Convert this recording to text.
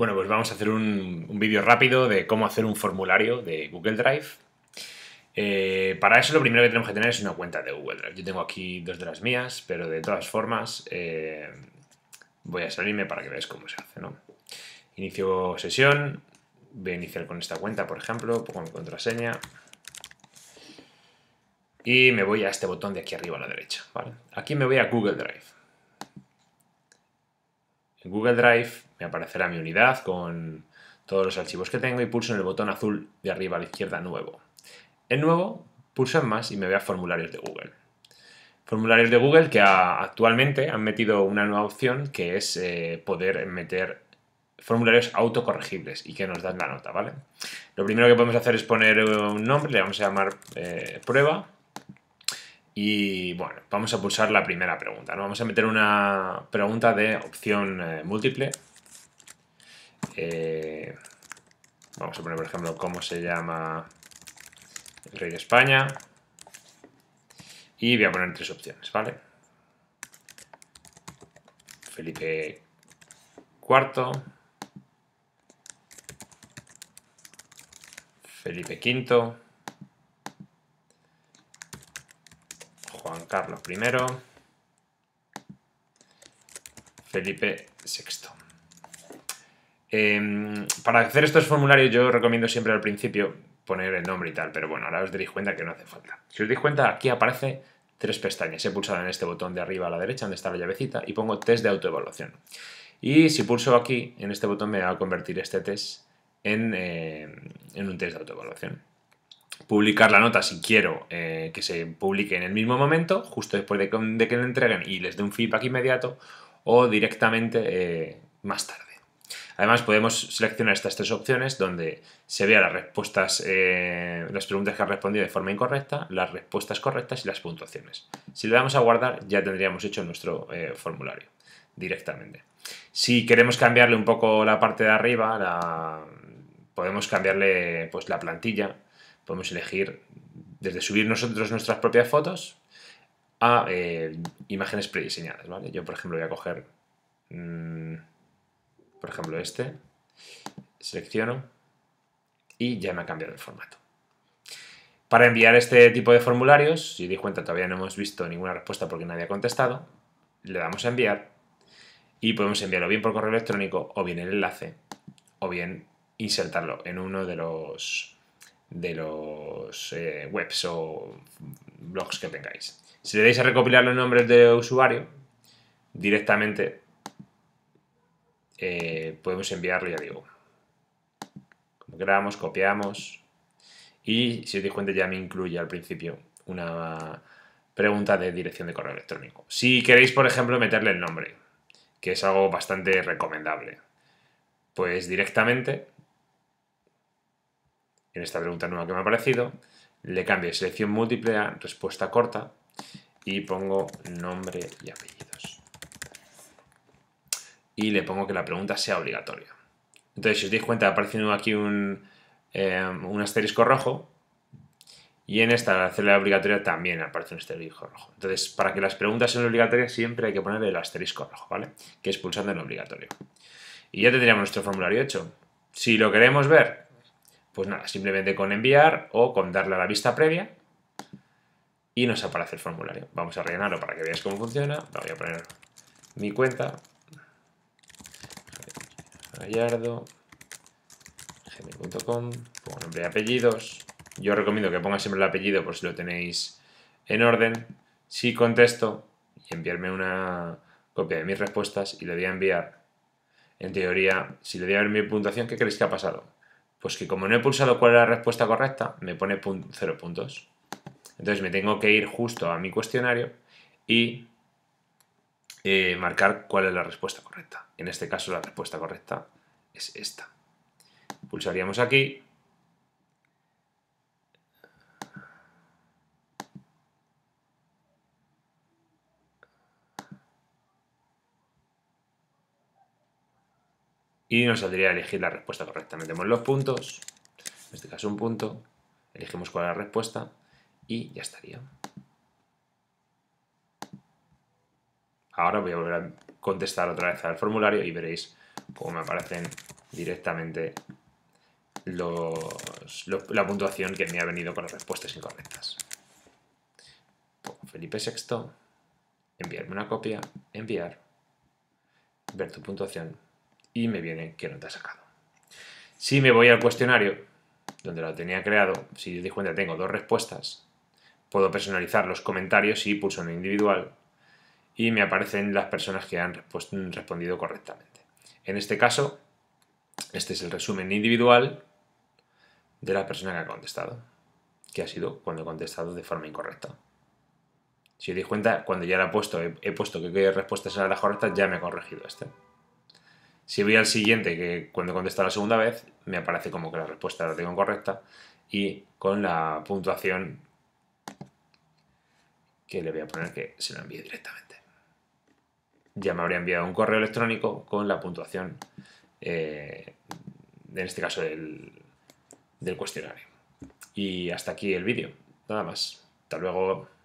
Bueno, pues vamos a hacer un, vídeo rápido de cómo hacer un formulario de Google Drive. Eh, para eso lo primero que tenemos que tener es una cuenta de Google Drive. Yo tengo aquí dos de las mías, pero de todas formas eh, voy a salirme para que veáis cómo se hace. ¿no? Inicio sesión, voy a iniciar con esta cuenta, por ejemplo, pongo mi contraseña y me voy a este botón de aquí arriba a la derecha. Aquí me voy a Google Drive en Google Drive me aparecerá mi unidad con todos los archivos que tengo y pulso en el botón azul de arriba a la izquierda Nuevo. En Nuevo pulso en Más y me veo a Formularios de Google. Formularios de Google que actualmente han metido una nueva opción que es eh, poder meter formularios autocorregibles y que nos dan la nota, ¿vale? Lo primero que podemos hacer es poner un nombre, le vamos a llamar eh, prueba y bueno, vamos a pulsar la primera pregunta. Vamos a meter una pregunta de opción eh, múltiple. Eh, vamos a poner, por ejemplo, cómo se llama el rey de España. Y voy a poner tres opciones, ¿vale? Felipe IV. Felipe V. Carlos I, Felipe VI. Em, para hacer estos formularios yo recomiendo siempre al principio poner el nombre y tal, pero bueno, ahora os daréis cuenta que no hace falta. Si os dais cuenta, aquí aparece tres pestañas. He pulsado en este botón de arriba a la derecha, donde está la llavecita, y pongo test de autoevaluación. Y si pulso aquí, en este botón me va a convertir este test en eh, un test de autoevaluación publicar la nota si quiero eh, que se publique en el mismo momento, justo después de que, le entreguen y les dé un feedback inmediato o directamente eh, más tarde. Además podemos seleccionar estas tres opciones donde se vea las respuestas, eh, las preguntas que han respondido de forma incorrecta, las respuestas correctas y las puntuaciones. Si le damos a guardar ya tendríamos hecho nuestro formulario directamente. Si queremos cambiarle un poco la parte de arriba, podemos cambiarle pues, la plantilla Podemos elegir desde subir nosotros nuestras propias fotos a eh, imágenes prediseñadas, Yo, por ejemplo, voy a coger, mm, por ejemplo, este, selecciono y ya me ha cambiado el formato. Para enviar este tipo de formularios, si di cuenta todavía no hemos visto ninguna respuesta porque nadie ha contestado, le damos a enviar y podemos enviarlo bien por correo electrónico o bien el enlace o bien insertarlo en uno de los de los eh, webs o blogs que tengáis. Si le dais a recopilar los nombres de usuario, directamente eh, podemos enviarlo, ya digo. Grabamos, copiamos. Y si os dais cuenta ya me incluye al principio una pregunta de dirección de correo electrónico. Si queréis, por ejemplo, meterle el nombre, que es algo bastante recomendable, pues directamente en esta pregunta nueva que me ha aparecido, le cambio selección múltiple a respuesta corta y pongo nombre y apellidos. Y le pongo que la pregunta sea obligatoria. Entonces, si os dais cuenta, apareciendo aquí eh, un, asterisco rojo y en esta, la obligatoria, también aparece un asterisco rojo. Entonces, para que las preguntas sean obligatorias, siempre hay que poner el asterisco rojo, ¿vale? Que es pulsando en obligatorio. Y ya tendríamos nuestro formulario hecho. Si lo queremos ver pues nada, simplemente con enviar o con darle a la vista previa y nos aparece el formulario. Vamos a rellenarlo para que veáis cómo funciona. Voy a poner mi cuenta. Gallardo, gmail.com, pongo nombre y apellidos. Yo recomiendo que ponga siempre el apellido por si lo tenéis en orden. Si contesto y enviarme una copia de mis respuestas y le doy a enviar, en teoría, si le doy a ver mi puntuación, ¿qué creéis que ha pasado? Pues que como no he pulsado cuál es la respuesta correcta, me pone 0 puntos. Entonces me tengo que ir justo a mi cuestionario y eh, marcar cuál es la respuesta correcta. En este caso la respuesta correcta es esta. Pulsaríamos aquí y nos saldría a elegir la respuesta correctamente. Metemos los puntos, en este caso un punto, elegimos cuál es la respuesta y ya estaría. Ahora voy a volver a contestar otra vez al formulario y veréis cómo me aparecen directamente la puntuación que me ha venido con las respuestas incorrectas. Felipe Sexto, enviarme una copia, enviar, ver tu puntuación, y me viene que no te ha sacado. Si me voy al cuestionario, donde lo tenía creado, si os di cuenta tengo dos respuestas, puedo personalizar los comentarios y pulso en individual y me aparecen las personas que han respondido correctamente. En este caso, este es el resumen individual de la persona que ha contestado, que ha sido cuando he contestado de forma incorrecta. Si os di cuenta, cuando ya la he puesto, he, puesto que, que respuestas a las correctas, ya me ha corregido este. Si voy al siguiente, que cuando contesta la segunda vez, me aparece como que la respuesta la tengo correcta y con la puntuación que le voy a poner que se la envíe directamente. Ya me habría enviado un correo electrónico con la puntuación, eh, en este caso del, del cuestionario. Y hasta aquí el vídeo, nada más. Hasta luego.